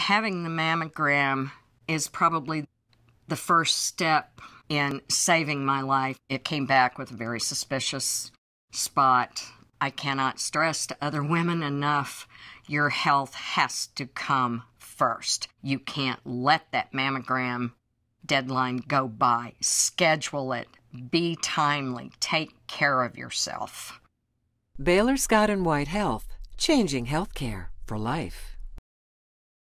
having the mammogram is probably the first step in saving my life. It came back with a very suspicious spot. I cannot stress to other women enough your health has to come first. You can't let that mammogram deadline go by. Schedule it, be timely, take care of yourself. Baylor Scott and White Health, changing healthcare for life.